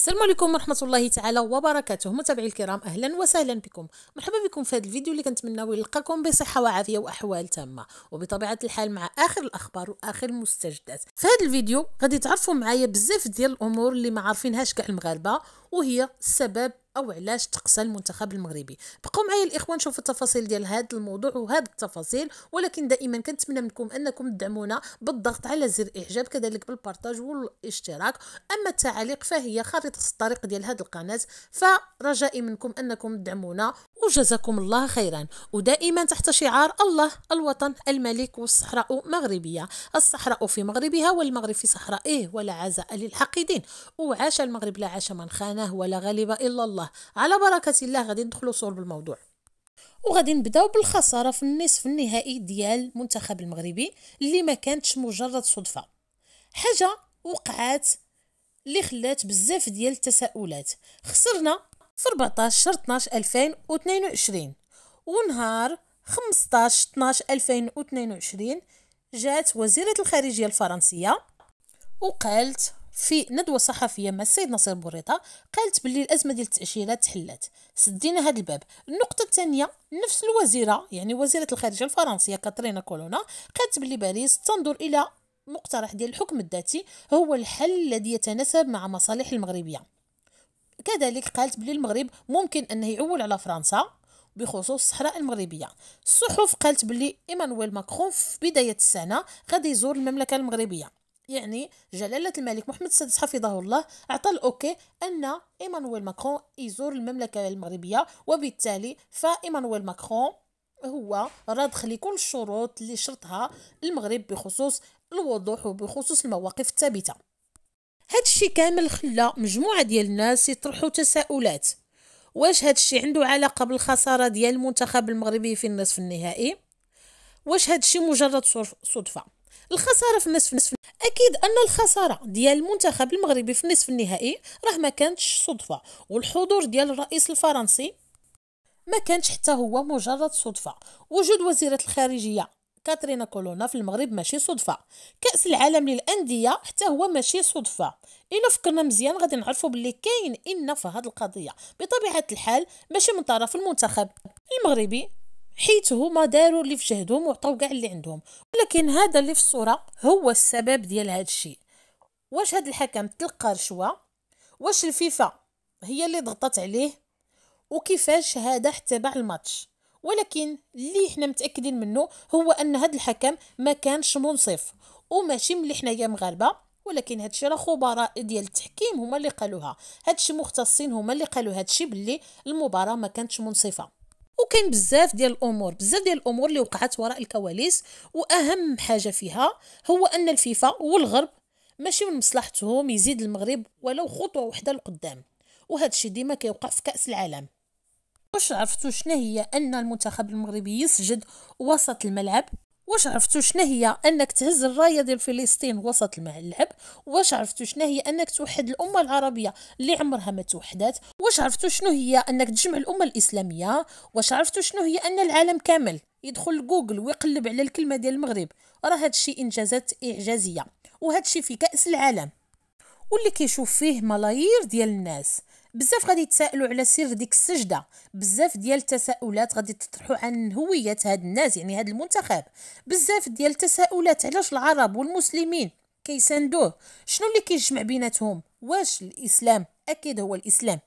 السلام عليكم ورحمه الله تعالى وبركاته متابعي الكرام اهلا وسهلا بكم مرحبا بكم في هذا الفيديو اللي كنتمناو يلقاكم بصحه وعافيه واحوال تامه وبطبيعه الحال مع اخر الاخبار واخر المستجدات في هذا الفيديو غادي تعرفوا معايا بزاف ديال الامور اللي ما عارفينهاش كاع المغاربه وهي السبب او علاش تقسى المنتخب المغربي بقوا معايا الاخوان شوفوا التفاصيل ديال هذا الموضوع وهذا التفاصيل ولكن دائما كنتمنى منكم انكم تدعمونا بالضغط على زر اعجاب كذلك بالبارتاج والاشتراك اما التعاليق فهي خارطه الطريق ديال هذه القناه فرجائي منكم انكم تدعمونا وجزاكم الله خيرا ودائما تحت شعار الله الوطن الملك والصحراء مغربية الصحراء في مغربها والمغرب في صحرائه ولا عزاء للحقيدين وعاش المغرب لا عاش من خانه ولا غالب إلا الله الله على بركه الله غادي ندخلوا صلب الموضوع وغادي نبداو بالخساره في النصف النهائي ديال المنتخب المغربي اللي ما كانتش مجرد صدفه حاجه وقعات اللي خلات بزاف ديال التساؤلات خسرنا في 14 شهر 12 2022 ونهار 15 12 2022 جات وزيره الخارجيه الفرنسيه وقالت في ندوة صحفية مع السيد نصير بوريطة قالت باللي الأزمة ديال التأشيرات تحلات سدينا هذا الباب النقطة الثانية نفس الوزيرة يعني وزيرة الخارجية الفرنسية كاترينا كولونا قالت باللي باريس تنظر إلى مقترح ديال الحكم الذاتي هو الحل الذي يتناسب مع مصالح المغربية كذلك قالت بلي المغرب ممكن أنه يعول على فرنسا بخصوص الصحراء المغربيه الصحف قالت بلي ايمانويل ماكرون في بدايه السنه غادي يزور المملكه المغربيه يعني جلالة الملك محمد السادس حفظه الله أعطى الأوكي أن إيمانويل ماكرون يزور المملكة المغربية وبالتالي فإيمانويل ماكرون هو رادخ لكل الشروط اللي شرطها المغرب بخصوص الوضوح وبخصوص المواقف الثابتة هادشي كامل خلى مجموعة ديال الناس يطرحوا تساؤلات واش هادشي عنده علاقة بالخسارة ديال المنتخب المغربي في النصف النهائي واش هادشي مجرد صدفة الخساره في النصف نصف اكيد ان الخساره ديال المنتخب المغربي في النصف النهائي راه ما كانتش صدفه والحضور ديال الرئيس الفرنسي ما كانش حتى هو مجرد صدفه وجود وزيره الخارجيه كاترينا كولونا في المغرب ماشي صدفه كاس العالم للانديه حتى هو ماشي صدفه الا فكرنا مزيان غادي نعرفوا باللي كاين ان في هذه القضيه بطبيعه الحال ماشي من طرف المنتخب المغربي حيت هما داروا اللي في جهدهم وعطاو كاع اللي عندهم ولكن هذا اللي في الصوره هو السبب ديال هذا الشيء واش هذا الحكم تلقى رشوه واش الفيفا هي اللي ضغطت عليه وكيفاش هذا حتى باع الماتش ولكن اللي حنا متاكدين منه هو ان هذا الحكم ما كانش منصف وماشي ملي حنايا مغاربه ولكن هادشي راه خبراء ديال التحكيم هما اللي قالوها هادشي مختصين هما اللي قالوا هادشي باللي المباراه ما كانتش منصفه وكاين بزاف ديال الامور بزاف ديال الامور اللي وقعت وراء الكواليس واهم حاجه فيها هو ان الفيفا والغرب ماشي من مصلحتهم يزيد المغرب ولو خطوه واحده لقدام وهذا الشيء ديما كيوقع في كاس العالم واش عرفتوا شنو هي ان المنتخب المغربي يسجد وسط الملعب واش عرفتوا شنو هي انك تهز الرايه ديال فلسطين وسط الملعب واش عرفتوا شنو هي انك توحد الامه العربيه اللي عمرها ما توحدات واش عرفتوا شنو هي انك تجمع الامه الاسلاميه واش عرفتوا شنو هي ان العالم كامل يدخل لجوجل ويقلب على الكلمه ديال المغرب راه هادشي انجازات اعجازيه وهادشي في كاس العالم واللي كيشوف فيه ملايير ديال الناس بزاف غادي يتسائلوا على سر ديك السجده بزاف ديال التساؤلات غادي تطرحوا عن هويه هاد الناس يعني هاد المنتخب بزاف ديال التساؤلات علاش العرب والمسلمين كيساندوه شنو اللي كيجمع بيناتهم واش الاسلام اكيد هو الاسلام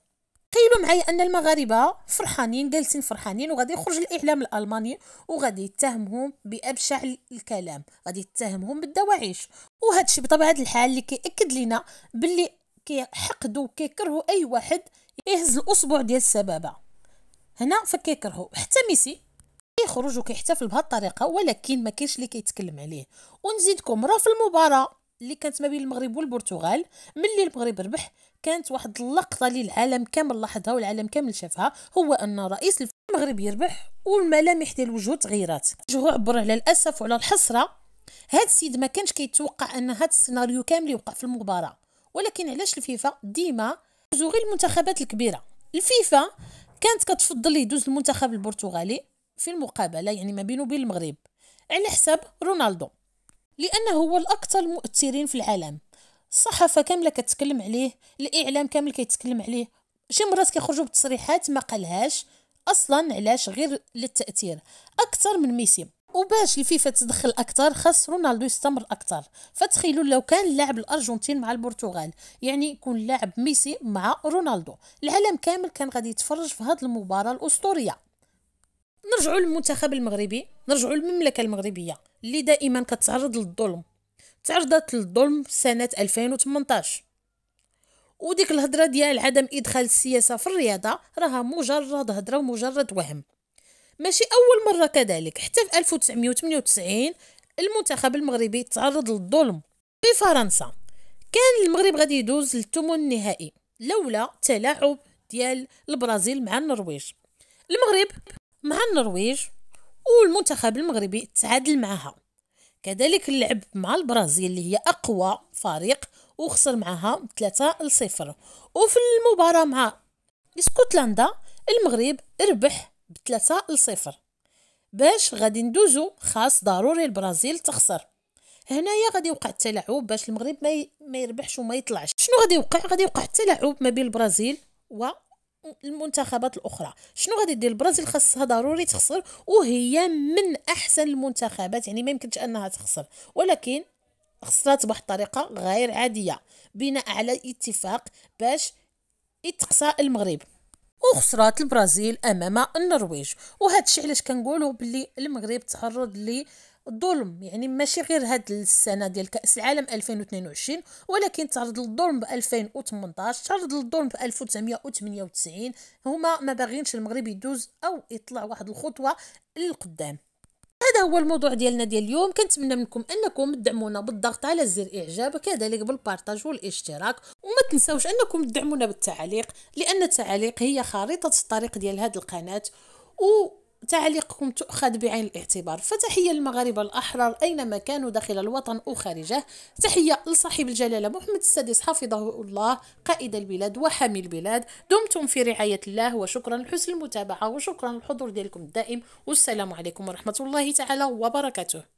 تخيلوا معايا ان المغاربه فرحانين جالسين فرحانين وغادي يخرج الاعلام الالماني وغادي يتهمهم بابشع الكلام غادي يتهمهم بالدواعش وهذا الشيء بطبيعه الحال اللي كياكد لنا باللي كيحقدوا كيكرهوا اي واحد يهز الاصبع ديال السبابه هنا فكيكرهوا حتى ميسي كيخرج وكيحتفل بهذه الطريقه ولكن ما كاينش اللي كيتكلم عليه ونزيدكم راه في المباراه اللي كانت ما بين المغرب والبرتغال ملي المغرب ربح كانت واحد اللقطه للعالم العالم كامل لاحظها والعالم كامل شافها هو ان رئيس المغرب يربح والملامح ديال وجهه تغيرات وجهه عبر على الاسف وعلى الحسره هاد السيد ما كانش كيتوقع ان هاد السيناريو كامل يوقع في المباراه ولكن علاش الفيفا ديما دوزو غير المنتخبات الكبيره الفيفا كانت كتفضل يدوز المنتخب البرتغالي في المقابله يعني ما بينه وبين المغرب على حساب رونالدو لانه هو الاكثر المؤثرين في العالم الصحافه كامله كتكلم عليه الاعلام كامل كيتكلم عليه شي مرات كيخرجوا بتصريحات ما قالهاش اصلا علاش غير للتاثير اكثر من ميسي باش الفيفا تدخل اكثر خاص رونالدو يستمر اكثر فتخيلوا لو كان اللاعب الارجنتين مع البرتغال يعني يكون لاعب ميسي مع رونالدو العالم كامل كان غادي يتفرج في هذه المباراه الاسطوريه نرجعوا للمنتخب المغربي نرجعوا للمملكه المغربيه اللي دائما كتعرض للظلم تعرضت للظلم سنه 2018 وديك الهضره ديال عدم ادخال السياسه في الرياضه راها مجرد هضره ومجرد وهم ماشي أول مرة كذلك حتى في 1998 المنتخب المغربي تعرض للظلم في فرنسا كان المغرب غادي يدوز للثمن النهائي لولا تلاعب ديال البرازيل مع النرويج المغرب مع النرويج والمنتخب المغربي تعادل معها كذلك لعب مع البرازيل اللي هي اقوى فريق وخسر معها 3 لصفر وفي المباراه مع اسكتلندا المغرب ربح بثلاثة لصفر باش غادي ندوزو خاص ضروري البرازيل تخسر هنايا غادي يوقع التلاعب باش المغرب ما, ي... ما يربحش وما يطلعش شنو غادي يوقع غادي يوقع التلاعب ما بين البرازيل و المنتخبات الاخرى شنو غادي دير البرازيل خاصها ضروري تخسر وهي من احسن المنتخبات يعني ما يمكنش انها تخسر ولكن خسرات بواحد الطريقه غير عاديه بناء على اتفاق باش يتقصى المغرب وخسرات البرازيل امام النرويج وهذا الشيء علاش كنقولوا باللي المغرب تعرض لي الظلم يعني ماشي غير هاد السنه ديال كاس العالم 2022 ولكن تعرض للظلم ب 2018 تعرض للظلم ب 1998 هما ما باغينش المغرب يدوز او يطلع واحد الخطوه للقدام هذا هو الموضوع ديالنا ديال اليوم كنتمنى منكم انكم تدعمونا بالضغط على زر اعجاب وكذلك بالبارطاج والاشتراك تنساوش انكم تدعمونا بالتعليق لان التعليق هي خريطه الطريق ديال هذه القناه وتعليقكم تؤخذ بعين الاعتبار فتحيه للمغاربه الاحرار اينما كانوا داخل الوطن او خارجه تحيه لصاحب الجلاله محمد السادس حفظه الله قائد البلاد وحامي البلاد دمتم في رعايه الله وشكرا لحسن المتابعه وشكرا للحضور ديالكم الدائم والسلام عليكم ورحمه الله تعالى وبركاته